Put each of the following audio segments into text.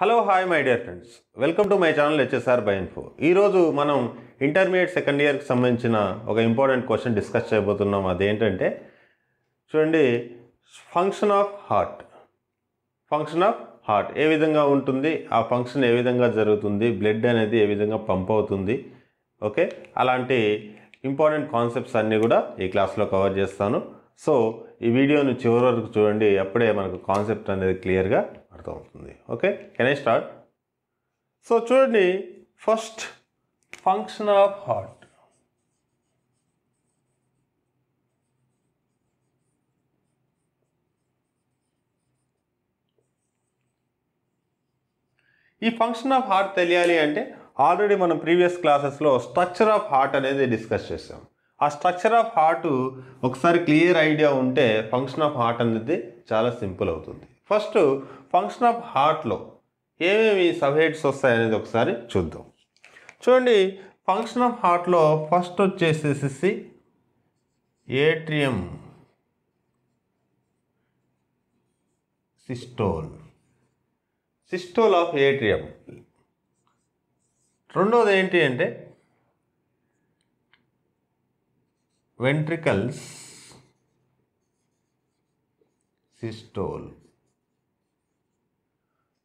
hello hi my dear friends welcome to my channel HSR by info ఈరోజు మనం intermediate second ఇయర్కి సంబంధించిన ఒక ఇంపార్టెంట్ క్వశ్చన్ డిస్కస్ చేయబోతున్నాం అదేంటంటే చూడండి function of heart function of heart ఏ విధంగా ఉంటుంది ఆ ఫంక్షన్ ఏ విధంగా జరుగుతుంది బ్లడ్ అనేది ఏ విధంగా పంప్ అవుతుంది ఓకే అలాంటి ఇంపార్టెంట్ కాన్సెప్ట్స్ అన్నీ కూడా ఈ క్లాస్లో కవర్ చేస్తాను సో ఈ వీడియోను చివరి వరకు చూడండి అప్పుడే మనకు కాన్సెప్ట్ అనేది క్లియర్గా అర్థమవుతుంది okay can I start so చూడండి ఫస్ట్ ఫంక్షన్ ఆఫ్ హార్ట్ ఈ ఫంక్షన్ ఆఫ్ హార్ట్ తెలియాలి అంటే ఆల్రెడీ మనం ప్రీవియస్ క్లాసెస్లో స్ట్రక్చర్ ఆఫ్ హార్ట్ అనేది డిస్కస్ చేసాం ఆ స్ట్రక్చర్ ఆఫ్ హార్ట్ ఒకసారి క్లియర్ ఐడియా ఉంటే ఫంక్షన్ ఆఫ్ హార్ట్ అనేది చాలా సింపుల్ అవుతుంది ఫస్ట్ ఫంక్షన్ ఆఫ్ హార్ట్లో ఏమేమి హెడ్స్ వస్తాయనేది ఒకసారి చూద్దాం చూడండి ఫంక్షన్ ఆఫ్ హార్ట్లో ఫస్ట్ వచ్చేసేసి atrium systole systole of atrium రెండోది ఏంటి అంటే ventricles systole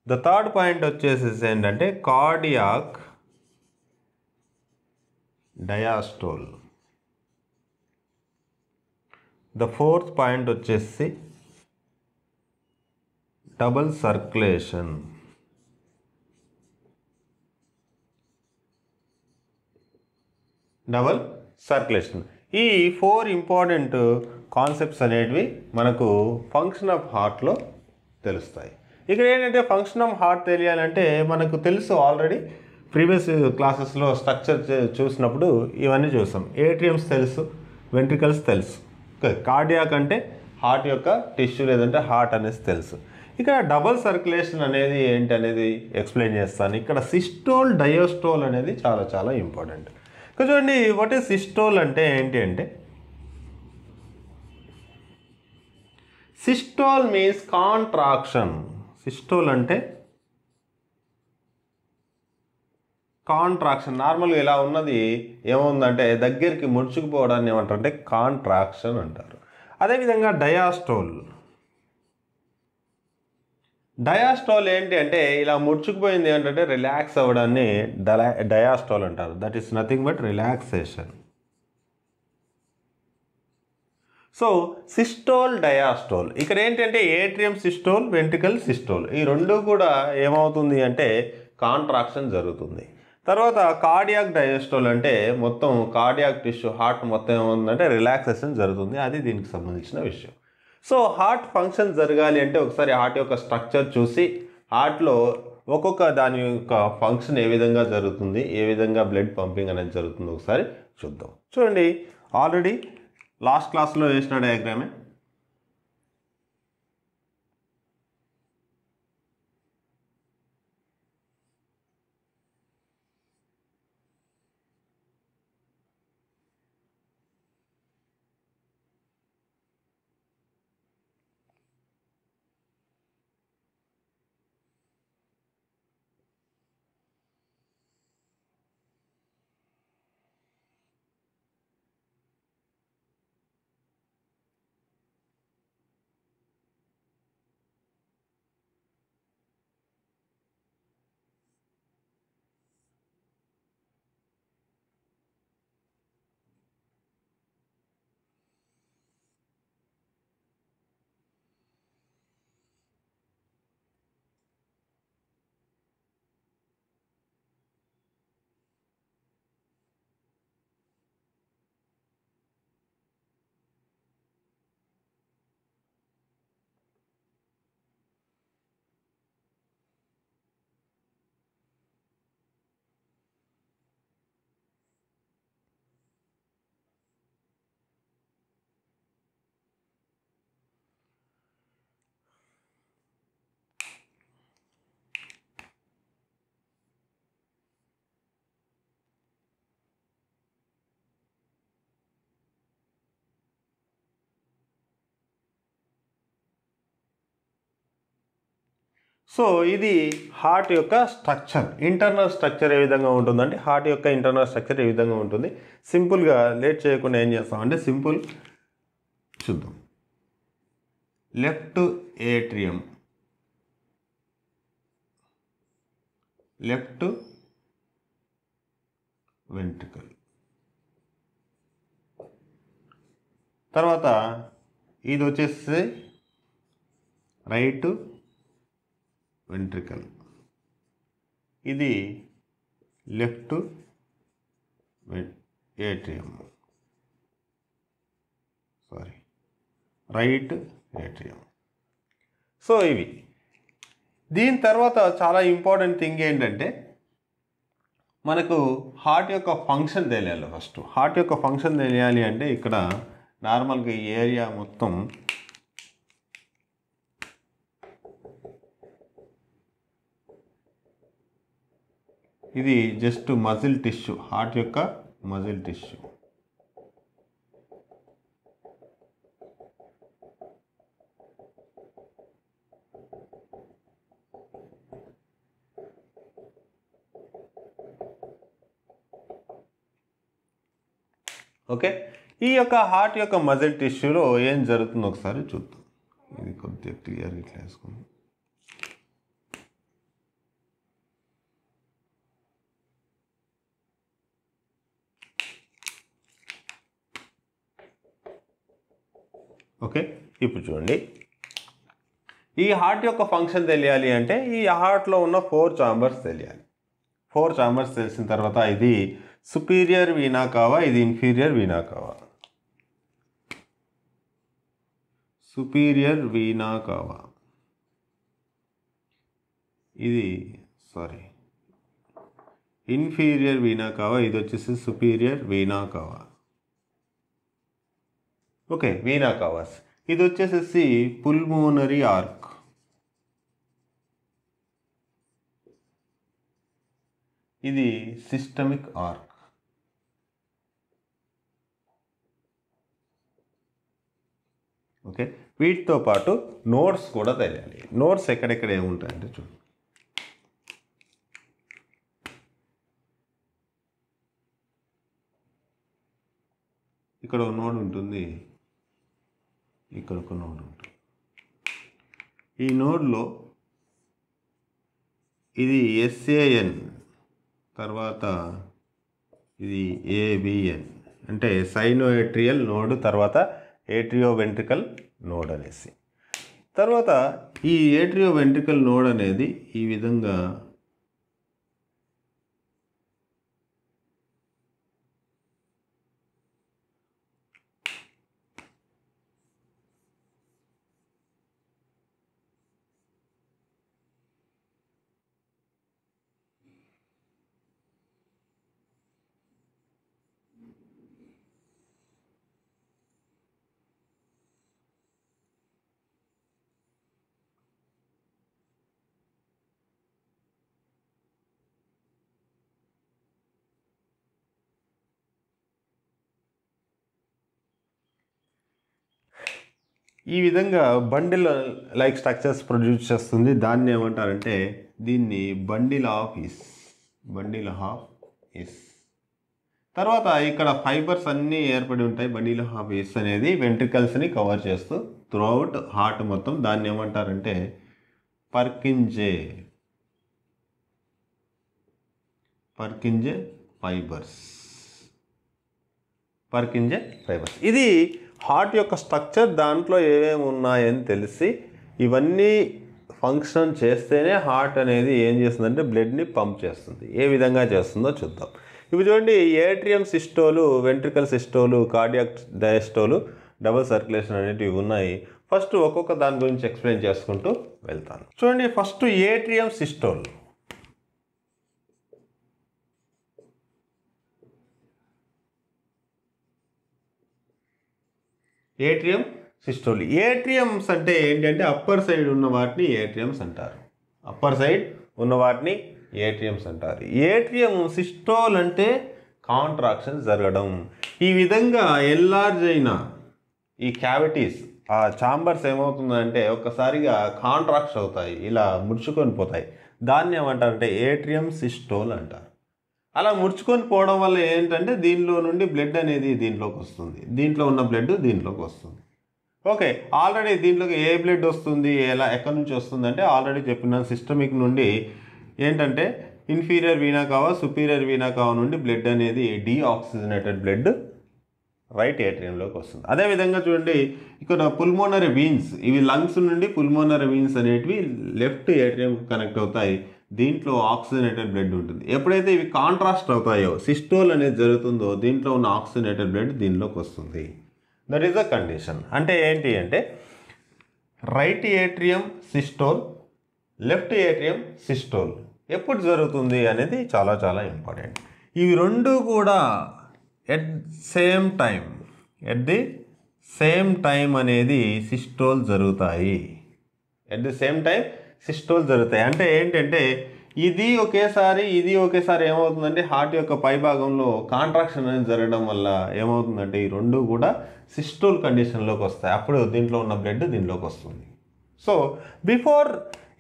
the third point వచ్చేసేసి ఏంటంటే cardiac diastole the fourth point వచ్చేసి డబల్ సర్క్యులేషన్ డబల్ సర్క్యులేషన్ ఈ ఫోర్ ఇంపార్టెంట్ కాన్సెప్ట్స్ అనేటివి మనకు ఫంక్షన్ ఆఫ్ హార్ట్లో తెలుస్తాయి ఇక్కడ ఏంటంటే ఫంక్షన్ ఆఫ్ హార్ట్ తెలియాలంటే మనకు తెలుసు ఆల్రెడీ ప్రీవియస్ క్లాసెస్లో స్ట్రక్చర్ చూసినప్పుడు ఇవన్నీ చూస్తాం ఏటీఎంస్ తెలుసు వెంట్రికల్స్ తెలుసు కార్డియాక్ అంటే హార్ట్ యొక్క టిష్యూ లేదంటే హార్ట్ అనేసి తెలుసు ఇక్కడ డబల్ సర్క్యులేషన్ అనేది ఏంటి అనేది ఎక్స్ప్లెయిన్ చేస్తాను ఇక్కడ సిస్టోల్ డయోస్టోల్ అనేది చాలా చాలా ఇంపార్టెంట్ చూడండి వాట్ ఈస్ సిస్టోల్ అంటే ఏంటి అంటే సిస్టోల్ మీన్స్ కాంట్రాక్షన్ సిస్టోల్ అంటే కాంట్రాక్షన్ నార్మల్గా ఇలా ఉన్నది ఏముందంటే దగ్గరికి ముడుచుకుపోవడాన్ని ఏమంటారంటే కాంట్రాక్షన్ అంటారు అదేవిధంగా డయాస్టోల్ డయాస్టోల్ ఏంటి అంటే ఇలా ముడుచుకుపోయింది ఏంటంటే రిలాక్స్ అవ్వడాన్ని డయా డయాస్టోల్ అంటారు that is nothing but relaxation so systole diastole ఇక్కడ ఏంటంటే ఏట్రియం సిస్టోల్ వెంటికల్ సిస్టోల్ ఈ రెండు కూడా ఏమవుతుంది అంటే కాంట్రాక్షన్ జరుగుతుంది తర్వాత కార్డియాక్ డయాస్టోల్ అంటే మొత్తం కార్డియాక్ టిష్యూ హార్ట్ మొత్తం ఏమవుతుందంటే రిలాక్సేషన్ జరుగుతుంది అది దీనికి సంబంధించిన విషయం సో హార్ట్ ఫంక్షన్ జరగాలి అంటే ఒకసారి హార్ట్ యొక్క స్ట్రక్చర్ చూసి హార్ట్లో ఒక్కొక్క దాని యొక్క ఫంక్షన్ ఏ విధంగా జరుగుతుంది ఏ విధంగా బ్లడ్ పంపింగ్ అనేది జరుగుతుంది ఒకసారి చూద్దాం చూడండి ఆల్రెడీ లాస్ట్ క్లాస్లో వేసిన డయాగ్రామే సో ఇది హార్ట్ యొక్క స్ట్రక్చర్ ఇంటర్నల్ స్ట్రక్చర్ ఏ విధంగా ఉంటుందండి హార్ట్ యొక్క ఇంటర్నల్ స్ట్రక్చర్ ఏ విధంగా ఉంటుంది సింపుల్గా లేట్ చేయకుండా ఏం చేస్తామంటే సింపుల్ చూద్దాం లెఫ్ట్ ఏట్రియం లెఫ్ట్ వెంట్రికల్ తర్వాత ఇది వచ్చేసి రైట్ వెంట్రికల్ ఇది left atrium sorry right atrium so ఇవి దీని తర్వాత చాలా ఇంపార్టెంట్ థింగ్ ఏంటంటే మనకు హార్ట్ యొక్క ఫంక్షన్ తెలియాలి ఫస్ట్ హార్ట్ యొక్క ఫంక్షన్ తెలియాలి అంటే ఇక్కడ నార్మల్గా ఈ ఏరియా మొత్తం ఇది జస్ట్ మజిల్ టిష్యూ హార్ట్ యొక్క మజిల్ టిష్యూ ఓకే ఈ యొక్క హార్ట్ యొక్క మజిల్ టిష్యూలో ఏం జరుగుతుందో ఒకసారి చూద్దాం ఇది కొద్దిగా క్లియర్ ఇట్లా వేసుకుందాం ఓకే ఇప్పుడు చూడండి ఈ హార్ట్ యొక్క ఫంక్షన్ తెలియాలి అంటే ఈ హార్ట్లో ఉన్న ఫోర్ చాంబర్స్ తెలియాలి ఫోర్ చాంబర్స్ తెలిసిన తర్వాత ఇది సుపీరియర్ వీనా కావా ఇది inferior vena cava superior vena cava ఇది సారీ ఇన్ఫీరియర్ వీనా కావా ఇది వచ్చేసి superior vena cava okay vena cavas ఇది వచ్చేసేసి పుల్మోనరీ ఆర్క్ ఇది సిస్టమిక్ ఆర్క్ ఓకే వీటితో పాటు నోట్స్ కూడా తెలియాలి నోట్స్ ఎక్కడెక్కడ ఏముంటాయంటే చూడండి ఇక్కడ ఒక నోడ్ ఉంటుంది ఇక్కడ ఒక నోడ్ ఉంటుంది ఈ నోడ్లో ఇది ఎస్ఏఎన్ తర్వాత ఇది ఏబిఎన్ అంటే సైనో ఏట్రియల్ నోడ్ తర్వాత ఏట్రియో వెంట్రికల్ నోడ్ అనేసి తర్వాత ఈ ఏట్రియో వెంట్రికల్ నోడ్ అనేది ఈ విధంగా ఈ విధంగా బండిల్ లైక్ స్ట్రక్చర్స్ ప్రొడ్యూస్ చేస్తుంది దాన్ని ఏమంటారంటే దీన్ని bundle of His bundle of His తర్వాత ఇక్కడ ఫైబర్స్ అన్నీ ఏర్పడి ఉంటాయి బండిల్ హాఫ్ ఇస్ అనేది వెంట్రికల్స్ని కవర్ చేస్తూ త్రూఅవుట్ హార్ట్ మొత్తం దాన్ని ఏమంటారంటే Purkinje Purkinje fibres Purkinje fibres ఇది హార్ట్ యొక్క స్ట్రక్చర్ దాంట్లో ఏమేమి ఉన్నాయని తెలిసి ఇవన్నీ ఫంక్షన్ చేస్తేనే హార్ట్ అనేది ఏం చేస్తుందంటే బ్లడ్ని పంప్ చేస్తుంది ఏ విధంగా చేస్తుందో చూద్దాం ఇవి చూడండి atrium systole ventricle systole cardiac diastole double circulation అనేటివి ఉన్నాయి ఫస్ట్ ఒక్కొక్క దాని గురించి ఎక్స్ప్లెయిన్ చేసుకుంటూ వెళ్తాను చూడండి first atrium systole atrium systole atriums అంటే ఏంటంటే అప్పర్ సైడ్ ఉన్న వాటిని ఏట్రియమ్స్ అంటారు అప్పర్ సైడ్ ఉన్న వాటిని ఏట్రియమ్స్ అంటారు ఏట్రియం సిస్టోల్ అంటే కాంట్రాక్షన్ జరగడం ఈ విధంగా ఎల్లార్జ్ అయిన ఈ క్యావిటీస్ ఆ ఛాంబర్స్ ఏమవుతుందంటే ఒక్కసారిగా కాంట్రాక్ట్స్ అవుతాయి ఇలా ముడుచుకొని పోతాయి దాన్ని ఏమంటారంటే ఏట్రియం సిస్టోల్ అంటారు అలా ముడుచుకొని పోవడం వల్ల ఏంటంటే దీనిలో నుండి బ్లడ్ అనేది దీంట్లోకి వస్తుంది దీంట్లో ఉన్న బ్లడ్ దీంట్లోకి వస్తుంది ఓకే ఆల్రెడీ దీంట్లోకి ఏ బ్లడ్ వస్తుంది ఎలా ఎక్కడి నుంచి వస్తుంది అంటే ఆల్రెడీ చెప్పిన సిస్టమిక్ నుండి ఏంటంటే inferior vena cava superior vena cava నుండి బ్లడ్ అనేది డీఆక్సిజనేటెడ్ బ్లడ్ రైట్ ఏట్రియంలోకి వస్తుంది అదేవిధంగా చూడండి ఇక్కడ పుల్మోనరీ వీన్స్ ఇవి లంగ్స్ నుండి పుల్మోనరీ వీన్స్ అనేటివి లెఫ్ట్ ఏట్రియంకి కనెక్ట్ అవుతాయి దీంట్లో ఆక్సిజనేటెడ్ బ్లడ్ ఉంటుంది ఎప్పుడైతే ఇవి కాంట్రాస్ట్ అవుతాయో సిస్టోల్ అనేది జరుగుతుందో దీంట్లో ఉన్న ఆక్సిజనేటెడ్ బ్లడ్ దీనిలోకి వస్తుంది దట్ ఈస్ అ కండిషన్ అంటే ఏంటి అంటే right atrium systole left atrium systole ఎప్పుడు జరుగుతుంది అనేది చాలా చాలా ఇంపార్టెంట్ ఇవి రెండు కూడా at same time at the same time అనేది సిస్టోల్ జరుగుతాయి at the same time systole జరుగుతాయి అంటే ఏంటంటే ఇది ఒకేసారి ఇది ఒకేసారి ఏమవుతుందంటే హార్ట్ యొక్క పైభాగంలో కాంట్రాక్షన్ అనేది జరగడం వల్ల ఏమవుతుందంటే ఈ రెండు కూడా సిస్టోల్ కండిషన్లోకి వస్తాయి అప్పుడు దీంట్లో ఉన్న బ్లడ్ దీంట్లోకి వస్తుంది సో బిఫోర్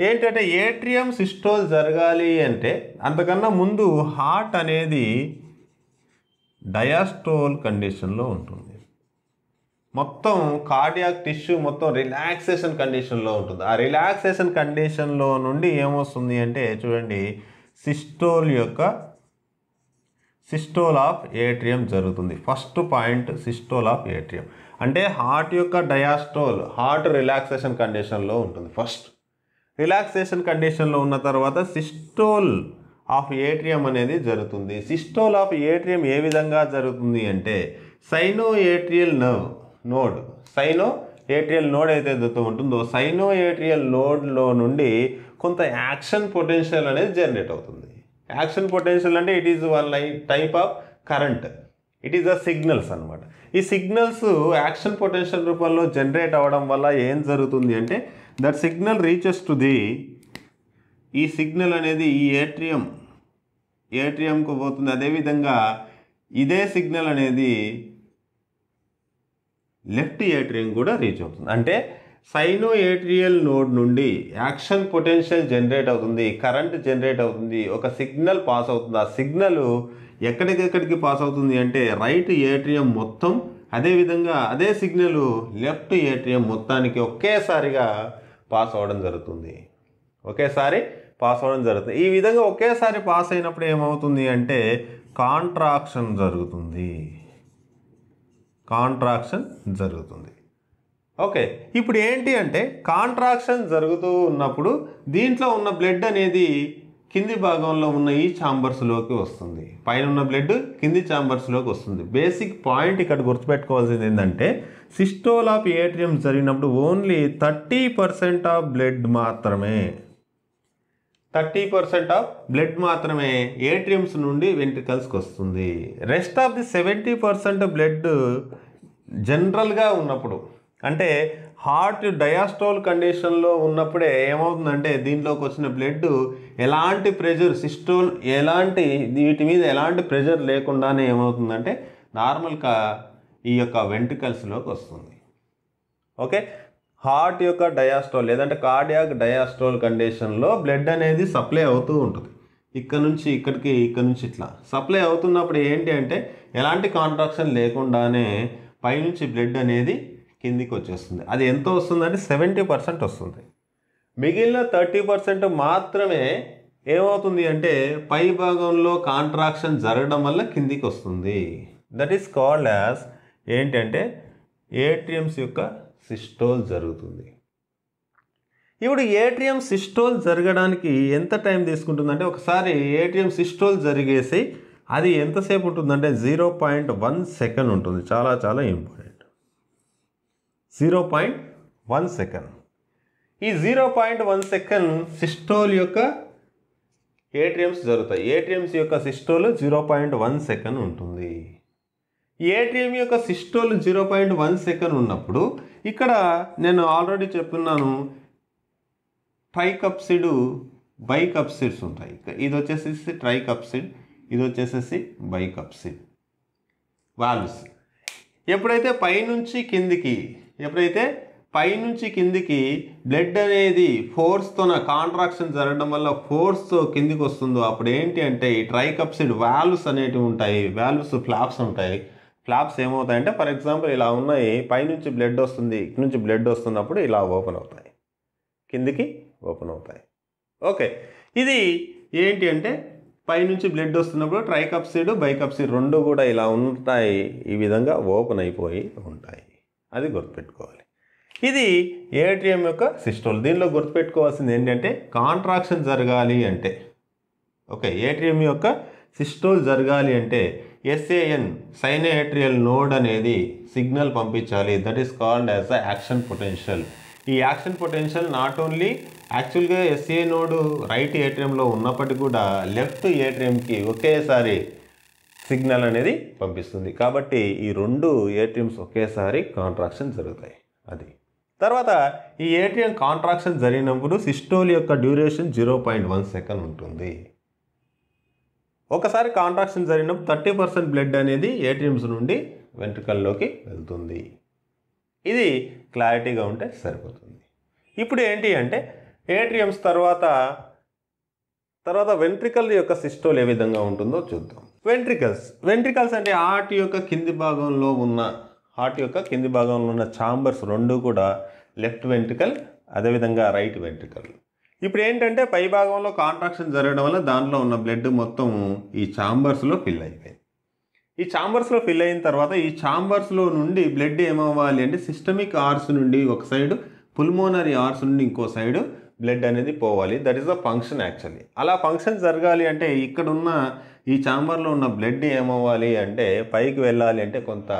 ఏంటంటే ఏట్రియం సిస్టోల్ జరగాలి అంటే అంతకన్నా ముందు హార్ట్ అనేది డయాస్టోల్ కండిషన్లో ఉంటుంది మొత్తం కార్డియాక్ టిష్యూ మొత్తం రిలాక్సేషన్ కండిషన్లో ఉంటుంది ఆ రిలాక్సేషన్ కండిషన్లో నుండి ఏమొస్తుంది అంటే చూడండి సిస్టోల్ యొక్క సిస్టోల్ ఆఫ్ ఏట్రియం జరుగుతుంది first point systole of atrium అంటే హార్ట్ యొక్క డయాస్టోల్ హార్ట్ రిలాక్సేషన్ కండిషన్లో ఉంటుంది ఫస్ట్ రిలాక్సేషన్ కండిషన్లో ఉన్న తర్వాత సిస్టోల్ ఆఫ్ ఏట్రియం అనేది జరుగుతుంది సిస్టోల్ ఆఫ్ ఏట్రియం ఏ విధంగా జరుగుతుంది అంటే sino atrial nerve node sino atrial node అయితే ఏదైతే ఉంటుందో సైనో ఏట్రియల్ నోడ్లో నుండి కొంత యాక్షన్ పొటెన్షియల్ అనేది జనరేట్ అవుతుంది యాక్షన్ పొటెన్షియల్ అంటే it is one like type of current it is the signals అనమాట ఈ సిగ్నల్స్ యాక్షన్ పొటెన్షియల్ రూపంలో జనరేట్ అవ్వడం వల్ల ఏం జరుగుతుంది అంటే that signal reaches to the ఈ సిగ్నల్ అనేది ఈ ఏట్రియం ఏట్రియంకు పోతుంది అదేవిధంగా ఇదే సిగ్నల్ అనేది లెఫ్ట్ ఏట్రియం కూడా రీచ్ అవుతుంది అంటే సైనో ఏట్రియల్ నోడ్ నుండి యాక్షన్ పొటెన్షియల్ జనరేట్ అవుతుంది కరెంట్ జనరేట్ అవుతుంది ఒక సిగ్నల్ పాస్ అవుతుంది ఆ సిగ్నల్ ఎక్కడికెక్కడికి పాస్ అవుతుంది అంటే రైట్ ఏట్రియం మొత్తం అదేవిధంగా అదే సిగ్నల్ లెఫ్ట్ ఏటీఎం మొత్తానికి ఒకేసారిగా పాస్ అవ్వడం జరుగుతుంది ఒకేసారి పాస్ అవ్వడం జరుగుతుంది ఈ విధంగా ఒకేసారి పాస్ అయినప్పుడు ఏమవుతుంది అంటే కాంట్రాక్షన్ జరుగుతుంది కాంట్రాక్షన్ జరుగుతుంది ఓకే ఇప్పుడు ఏంటి అంటే కాంట్రాక్షన్ జరుగుతూ ఉన్నప్పుడు దీంట్లో ఉన్న బ్లడ్ అనేది కింది భాగంలో ఉన్న ఈ ఛాంబర్స్లోకి వస్తుంది పైన ఉన్న బ్లడ్ కింది ఛాంబర్స్లోకి వస్తుంది బేసిక్ పాయింట్ ఇక్కడ గుర్తుపెట్టుకోవాల్సింది ఏంటంటే సిస్టోల్ ఆఫ్ ఏట్రియం జరిగినప్పుడు only thirty percent of blood మాత్రమే థర్టీ పర్సెంట్ ఆఫ్ బ్లడ్ మాత్రమే ఏట్రియమ్స్ నుండి వెంట్రికల్స్కి వస్తుంది rest of the seventy percent blood జనరల్గా ఉన్నప్పుడు అంటే హార్ట్ డయాస్ట్రోల్ కండిషన్లో ఉన్నప్పుడే ఏమవుతుందంటే దీంట్లోకి వచ్చిన బ్లడ్ ఎలాంటి ప్రెషర్ సిస్టోల్ ఎలాంటి వీటి మీద ఎలాంటి ప్రెషర్ లేకుండానే ఏమవుతుందంటే నార్మల్గా ఈ యొక్క వెంట్రికల్స్లోకి వస్తుంది ఓకే హార్ట్ యొక్క డయాస్ట్రోల్ లేదంటే కార్డియాక్ డయాస్ట్రోల్ కండిషన్లో బ్లడ్ అనేది సప్లై అవుతూ ఉంటుంది ఇక్కడ నుంచి ఇక్కడికి ఇక్కడ నుంచి ఇట్లా సప్లై అవుతున్నప్పుడు ఏంటి అంటే ఎలాంటి కాంట్రాక్షన్ లేకుండానే పైనుంచి బ్లడ్ అనేది కిందికి వచ్చేస్తుంది అది ఎంత వస్తుందంటే సెవెంటీ పర్సెంట్ వస్తుంది మిగిలిన థర్టీ పర్సెంట్ మాత్రమే ఏమవుతుంది అంటే పై భాగంలో కాంట్రాక్షన్ జరగడం వల్ల కిందికి వస్తుంది దట్ ఈస్ కాల్డ్ యాజ్ ఏంటంటే ఏటీఎంస్ యొక్క సిస్టోల్ జరుగుతుంది ఇప్పుడు ఏటీఎం సిస్టోల్ జరగడానికి ఎంత టైం తీసుకుంటుందంటే ఒకసారి ఏటీఎం సిస్టోల్ జరిగేసి అది ఎంతసేపు ఉంటుందంటే జీరో పాయింట్ వన్ సెకండ్ ఉంటుంది చాలా చాలా important zero point one second ఈ zero point one second systole యొక్క ఏటీఎంస్ జరుగుతాయి ఏటీఎంస్ యొక్క systole zero point one second ఉంటుంది ఏటీఎం యొక్క systole zero point one second ఉన్నప్పుడు ఇక్కడ నేను ఆల్రెడీ చెప్పున్నాను ట్రైకప్సిడ్ బైకప్సిడ్స్ ఉంటాయి ఇది వచ్చేసేసి ట్రైకప్సిడ్ ఇది వచ్చేసేసి బైకప్సిడ్ వాల్వ్స్ ఎప్పుడైతే పైనుంచి కిందికి ఎప్పుడైతే పైనుంచి కిందికి బ్లడ్ అనేది ఫోర్స్తోన కాంట్రాక్షన్ జరగడం వల్ల ఫోర్స్తో కిందికి వస్తుందో అప్పుడు ఏంటి అంటే ఈ ట్రైకప్సిడ్ వాల్వ్స్ అనేటివి ఉంటాయి వాల్వ్స్ ఫ్లాప్స్ ఉంటాయి ఫ్లాప్స్ ఏమవుతాయంటే ఫర్ ఎగ్జాంపుల్ ఇలా ఉన్నాయి పైనుంచి బ్లడ్ వస్తుంది ఇక్కడ నుంచి బ్లడ్ వస్తున్నప్పుడు ఇలా ఓపెన్ అవుతాయి కిందికి ఓపెన్ అవుతాయి ఓకే ఇది ఏంటి అంటే పైనుంచి బ్లడ్ వస్తున్నప్పుడు ట్రైకప్సిడ్ బైకప్సిడ్ రెండు కూడా ఇలా ఉంటాయి ఈ విధంగా ఓపెన్ అయిపోయి ఉంటాయి అది గుర్తుపెట్టుకోవాలి ఇది ఏటీఎం యొక్క సిస్టోల్ దీనిలో గుర్తుపెట్టుకోవాల్సింది ఏంటంటే కాంట్రాక్షన్ జరగాలి అంటే ఓకే ఏటీఎం యొక్క సిస్టోల్ జరగాలి అంటే ఎస్ఏఎన్ సైనేట్రియల్ నోడ్ అనేది సిగ్నల్ పంపించాలి that is called as uh action potential ఈ యాక్షన్ పొటెన్షియల్ నాట్ ఓన్లీ యాక్చువల్గా ఎస్ఏ నోడు రైట్ ఏటీఎంలో ఉన్నప్పటికీ కూడా లెఫ్ట్ ఏటీఎంకి ఒకేసారి సిగ్నల్ అనేది పంపిస్తుంది కాబట్టి ఈ రెండు ఏటీఎంస్ ఒకేసారి కాంట్రాక్షన్ జరుగుతాయి అది తర్వాత ఈ ఏటీఎం కాంట్రాక్షన్ జరిగినప్పుడు సిస్టోల్ యొక్క duration zero point one second ఉంటుంది ఒకసారి కాంట్రాక్షన్ జరిగినప్పుడు థర్టీ పర్సెంట్ బ్లడ్ అనేది ఏటీఎంస్ నుండి వెంట్రుకల్లోకి వెళ్తుంది ఇది క్లారిటీగా ఉంటే సరిపోతుంది ఇప్పుడు ఏంటి అంటే ఏటీఎంస్ తర్వాత తర్వాత వెంట్రికల్ యొక్క సిస్టోల్ ఏ విధంగా ఉంటుందో చూద్దాం వెంట్రికల్స్ వెంట్రికల్స్ అంటే హార్ట్ యొక్క కింది భాగంలో ఉన్న హార్ట్ యొక్క కింది భాగంలో ఉన్న ఛాంబర్స్ రెండు కూడా లెఫ్ట్ వెంట్రికల్ అదేవిధంగా రైట్ వెంట్రికల్ ఇప్పుడు ఏంటంటే పై భాగంలో కాంట్రాక్షన్ జరగడం వల్ల దాంట్లో ఉన్న బ్లడ్ మొత్తం ఈ ఛాంబర్స్లో ఫిల్ అయిపోయింది ఈ ఛాంబర్స్లో ఫిల్ అయిన తర్వాత ఈ ఛాంబర్స్లో నుండి బ్లడ్ ఏమవ్వాలి అంటే సిస్టమిక్ ఆర్స్ నుండి ఒక సైడు పుల్మోనరీ ఆర్స్ నుండి ఇంకో సైడు బ్లడ్ అనేది పోవాలి that is the function actually అలా ఫంక్షన్ జరగాలి అంటే ఇక్కడున్న ఈ ఛాంబర్లో ఉన్న బ్లడ్ ఏమవ్వాలి అంటే పైకి వెళ్ళాలి అంటే కొంత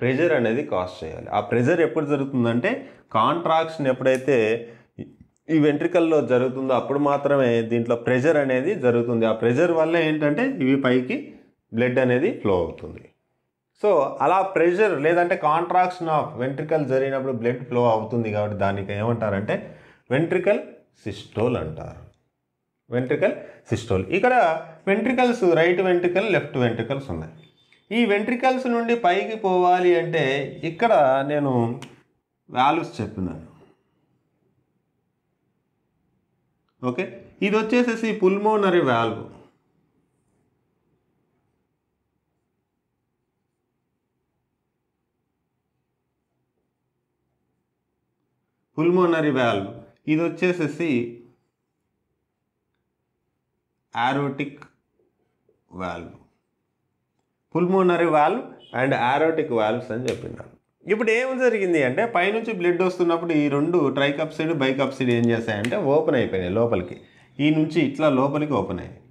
ప్రెజర్ అనేది కాస్ట్ చేయాలి ఆ ప్రెజర్ ఎప్పుడు జరుగుతుందంటే కాంట్రాక్షన్ ఎప్పుడైతే ఈ వెంట్రికల్లో జరుగుతుందో అప్పుడు మాత్రమే దీంట్లో ప్రెషర్ అనేది జరుగుతుంది ఆ ప్రెజర్ వల్ల ఏంటంటే ఇవి పైకి బ్లడ్ అనేది ఫ్లో అవుతుంది సో అలా ప్రెషర్ లేదంటే కాంట్రాక్షన్ ఆఫ్ వెంట్రికల్ జరిగినప్పుడు బ్లడ్ ఫ్లో అవుతుంది కాబట్టి దానికి ఏమంటారంటే వెంట్రికల్ సిస్టోల్ అంటారు వెంట్రికల్ సిస్టోల్ ఇక్కడ ventricles right ventricle left ventricles ఉన్నాయి ఈ వెంట్రికల్స్ నుండి పైకి పోవాలి అంటే ఇక్కడ నేను వాల్యూస్ చెప్పినాను ఓకే ఇది వచ్చేసేసి పుల్మోనరీ వాల్వ్ పుల్మోనరీ వాల్వ్ ఇది వచ్చేసేసి aortic valve pulmonary valve and aortic valves అని చెప్పినాను ఇప్పుడు ఏం జరిగింది అంటే పైనుంచి బ్లడ్ వస్తున్నప్పుడు ఈ రెండు ట్రైకప్సిడ్ బైకప్సిడ్ ఏం చేస్తాయంటే ఓపెన్ అయిపోయినాయి లోపలికి ఈ నుంచి ఇట్లా లోపలికి ఓపెన్ అయ్యాయి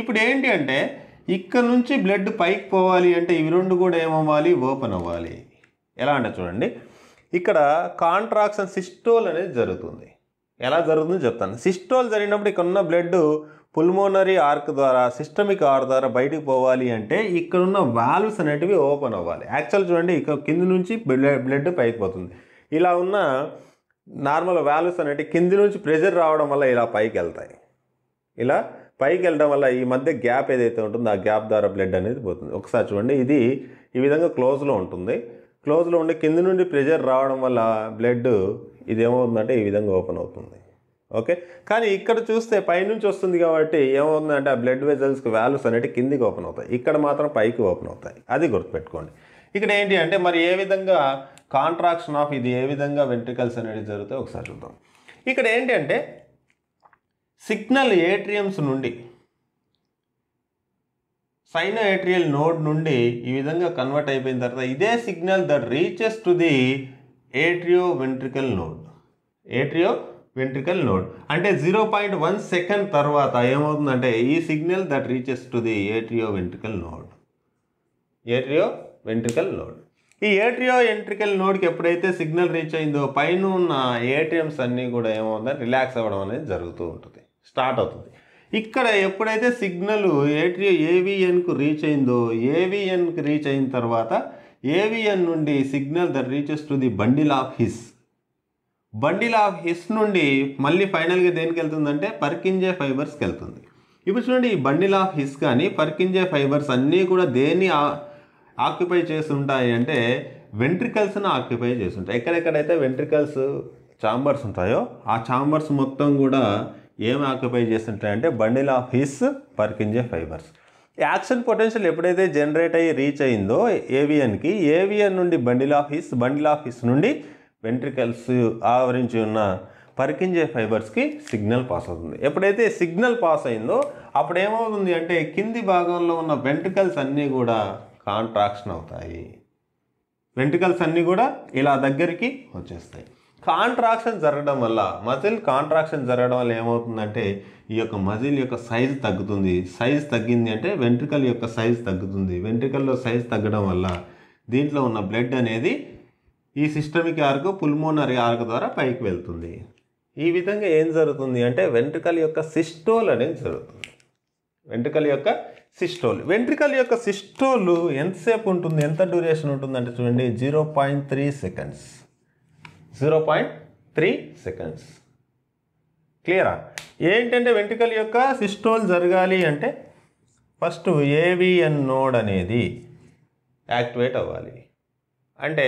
ఇప్పుడు ఏంటి అంటే ఇక్కడ నుంచి బ్లడ్ పైకి పోవాలి అంటే ఇవి రెండు కూడా ఏమవ్వాలి ఓపెన్ అవ్వాలి ఎలా అంటే చూడండి ఇక్కడ కాంట్రాక్షన్ సిస్టోల్ అనేది జరుగుతుంది ఎలా జరుగుతుందో చెప్తాను సిస్టోల్ జరిగినప్పుడు ఇక్కడ ఉన్న బ్లడ్ పుల్మోనరీ ఆర్క్ ద్వారా సిస్టమిక్ ఆర్ ద్వారా బయటికి పోవాలి అంటే ఇక్కడ ఉన్న వాల్వ్స్ అనేటివి ఓపెన్ అవ్వాలి యాక్చువల్ చూడండి ఇక్కడ కింది నుంచి బ్లడ్ పైకి పోతుంది ఇలా ఉన్న నార్మల్ వాల్వ్స్ అనేవి కింది నుంచి ప్రెజర్ రావడం వల్ల ఇలా పైకి వెళ్తాయి ఇలా పైకి వెళ్ళడం వల్ల ఈ మధ్య గ్యాప్ ఏదైతే ఉంటుందో ఆ గ్యాప్ ద్వారా బ్లడ్ అనేది పోతుంది ఒకసారి చూడండి ఇది ఈ విధంగా క్లోజ్లో ఉంటుంది క్లోజ్లో ఉండి కింది నుండి ప్రెజర్ రావడం వల్ల బ్లడ్ ఇది ఏమవుతుందంటే ఈ విధంగా ఓపెన్ అవుతుంది ఓకే కానీ ఇక్కడ చూస్తే పైనుంచి వస్తుంది కాబట్టి ఏమవుతుందంటే ఆ బ్లడ్ వెజల్స్కి వాల్యూస్ అనేవి కిందికి ఓపెన్ అవుతాయి ఇక్కడ మాత్రం పైకి ఓపెన్ అవుతాయి అది గుర్తుపెట్టుకోండి ఇక్కడ ఏంటి అంటే మరి ఏ విధంగా కాంట్రాక్షన్ ఆఫ్ ఇది ఏ విధంగా వెంట్రికల్స్ అనేది జరుగుతాయి ఒకసారి చూద్దాం ఇక్కడ ఏంటి అంటే సిగ్నల్ ఏట్రియమ్స్ నుండి సైనో ఏట్రియల్ నోడ్ నుండి ఈ విధంగా కన్వర్ట్ అయిపోయిన తర్వాత ఇదే signal the reaches to the atrio ventricular node atrio ventricular node అంటే జీరో పాయింట్ వన్ సెకండ్ తర్వాత ఏమవుతుందంటే ఈ signal that reaches to the atrio ventricular node atrio ventricular node ఈ ఏట్రియో ఎంట్రికల్ నోడ్కి ఎప్పుడైతే సిగ్నల్ రీచ్ అయిందో పైన ఉన్న ఏటీఎంస్ అన్నీ కూడా ఏమవుతుందంటే రిలాక్స్ అవ్వడం అనేది జరుగుతూ ఉంటుంది స్టార్ట్ అవుతుంది ఇక్కడ ఎప్పుడైతే సిగ్నల్ ఏట్రియో ఏవిఎన్కు రీచ్ అయిందో ఏవిఎన్కి రీచ్ అయిన తర్వాత ఏవిఎన్ నుండి signal that reaches to the bundle of His bundle of His నుండి మళ్ళీ ఫైనల్గా దేనికి వెళ్తుందంటే పర్కింజే ఫైబర్స్కి వెళ్తుంది ఇప్పుడు చూడండి ఈ బండిల్ ఆఫ్ హిస్ కానీ పర్కింజే ఫైబర్స్ అన్నీ కూడా దేన్ని ఆక్యుపై చేస్తుంటాయి అంటే వెంట్రికల్స్ని ఆక్యుపై చేస్తుంటాయి ఎక్కడెక్కడైతే వెంట్రికల్స్ ఛాంబర్స్ ఉంటాయో ఆ ఛాంబర్స్ మొత్తం కూడా ఏం ఆక్యుపై చేస్తుంటాయంటే bundle of His Purkinje fibres action potential ఎప్పుడైతే జనరేట్ అయ్యి రీచ్ అయిందో ఏవియన్కి ఏవియన్ నుండి bundle of His bundle of His నుండి వెంట్రికల్స్ ఆవరించి ఉన్న పరికింజే ఫైబర్స్కి సిగ్నల్ పాస్ అవుతుంది ఎప్పుడైతే సిగ్నల్ పాస్ అయిందో అప్పుడు ఏమవుతుంది అంటే కింది భాగంలో ఉన్న వెంట్రికల్స్ అన్నీ కూడా కాంట్రాక్షన్ అవుతాయి వెంట్రికల్స్ అన్నీ కూడా ఇలా దగ్గరికి వచ్చేస్తాయి కాంట్రాక్షన్ జరగడం వల్ల మజిల్ కాంట్రాక్షన్ జరగడం వల్ల ఏమవుతుందంటే ఈ యొక్క మజిల్ యొక్క సైజు తగ్గుతుంది సైజు తగ్గింది అంటే వెంట్రికల్ యొక్క సైజు తగ్గుతుంది వెంట్రికల్లో సైజు తగ్గడం వల్ల దీంట్లో ఉన్న బ్లడ్ అనేది ఈ సిస్టమిక్ ఆర్గ్ పుల్మోనరీ ఆర్గ్ ద్వారా పైకి వెళ్తుంది ఈ విధంగా ఏం జరుగుతుంది అంటే వెంట్రుకల యొక్క సిస్టోల్ అనేది జరుగుతుంది వెంట్రుకల యొక్క సిస్టోల్ వెంట్రికల్ యొక్క సిస్టోల్ ఎంతసేపు ఉంటుంది ఎంత డ్యూరేషన్ ఉంటుంది అంటే చూడండి zero point three seconds zero point three seconds క్లియరా ఏంటంటే వెంట్రికల్ యొక్క సిస్టోల్ జరగాలి అంటే ఫస్ట్ ఏవిఎన్ నోడ్ అనేది యాక్టివేట్ అవ్వాలి అంటే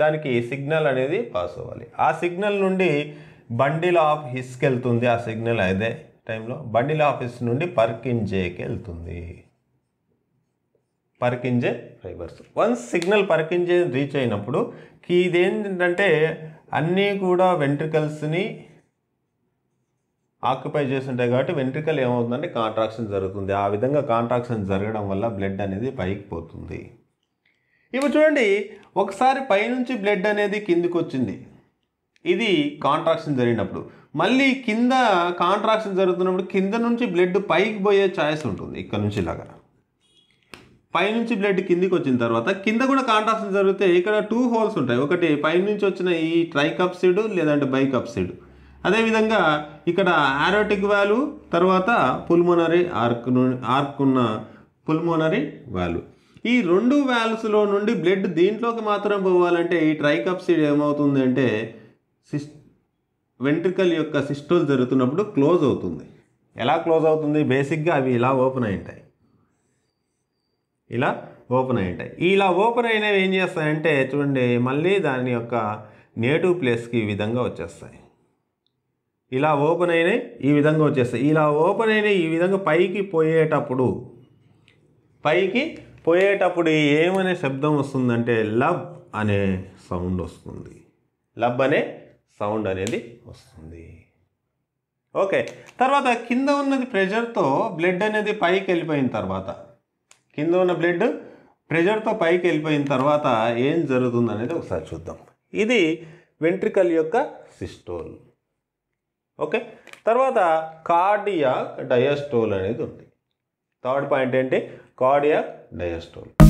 దానికి సిగ్నల్ అనేది పాస్ అవ్వాలి ఆ సిగ్నల్ నుండి బండిల్ ఆఫ్ హిస్కి వెళ్తుంది ఆ సిగ్నల్ అదే టైంలో బండిల్ ఆఫీస్ నుండి పర్కింజేకి వెళ్తుంది Purkinje fibres once signal Purkinje reach అయినప్పుడు ఇదేంటంటే అన్నీ కూడా వెంట్రికల్స్ని ఆక్యుపై చేస్తుంటాయి కాబట్టి వెంట్రికల్ ఏమవుతుందంటే కాంట్రాక్షన్ జరుగుతుంది ఆ విధంగా కాంట్రాక్షన్ జరగడం వల్ల బ్లడ్ అనేది పైకి పోతుంది ఇప్పుడు చూడండి ఒకసారి పైనుంచి బ్లడ్ అనేది కిందికి వచ్చింది ఇది కాంట్రాక్షన్ జరిగినప్పుడు మళ్ళీ కింద కాంట్రాక్షన్ జరుగుతున్నప్పుడు కింద నుంచి బ్లడ్ పైకి పోయే ఛాయిస్ ఉంటుంది ఇక్కడ నుంచి ఇలాగా పైనుంచి బ్లడ్ కిందికి వచ్చిన తర్వాత కింద కూడా కాంట్రాక్షన్ జరిగితే ఇక్కడ టూ హోల్స్ ఉంటాయి ఒకటి పైనుంచి వచ్చిన ఈ ట్రైకప్సిడ్ లేదంటే బైకప్సిడ్ అదేవిధంగా ఇక్కడ ఆరోటిక్ వాల్వ్ తర్వాత పుల్మోనరీ ఆర్క్ ఆర్క్ ఉన్న పుల్మోనరీ వాల్వ్ ఈ రెండు వ్యాల్స్లో నుండి బ్లడ్ దీంట్లోకి మాత్రం పోవాలంటే ఈ ట్రైకప్సిడ్ ఏమవుతుందంటే సిస్ వెంట్రికల్ యొక్క సిస్టోల్ జరుగుతున్నప్పుడు క్లోజ్ అవుతుంది ఎలా క్లోజ్ అవుతుంది బేసిక్గా అవి ఇలా ఓపెన్ అయి ఉంటాయి ఇలా ఓపెన్ అయి ఉంటాయి ఇలా ఓపెన్ అయినవి ఏం చేస్తాయంటే చూడండి మళ్ళీ దాని యొక్క నేటివ్ ప్లేస్కి ఈ విధంగా వచ్చేస్తాయి ఇలా ఓపెన్ అయినాయి ఈ విధంగా వచ్చేస్తాయి ఇలా ఓపెన్ అయినాయి ఈ విధంగా పైకి పోయేటప్పుడు పైకి పోయేటప్పుడు ఏమనే శబ్దం వస్తుందంటే లబ్ అనే సౌండ్ వస్తుంది లబ్ అనే సౌండ్ అనేది వస్తుంది ఓకే తర్వాత కింద ఉన్నది ప్రెషర్తో బ్లడ్ అనేది పైకి వెళ్ళిపోయిన తర్వాత కింద ఉన్న బ్లడ్ ప్రెషర్తో పైకి వెళ్ళిపోయిన తర్వాత ఏం జరుగుతుంది అనేది ఒకసారి చూద్దాం ఇది వెంట్రికల్ యొక్క సిస్టోల్ ఓకే తర్వాత కార్డియాక్ డయాస్టోల్ అనేది ఉంది థర్డ్ పాయింట్ ఏంటి కార్డియాక్ नया स्टॉल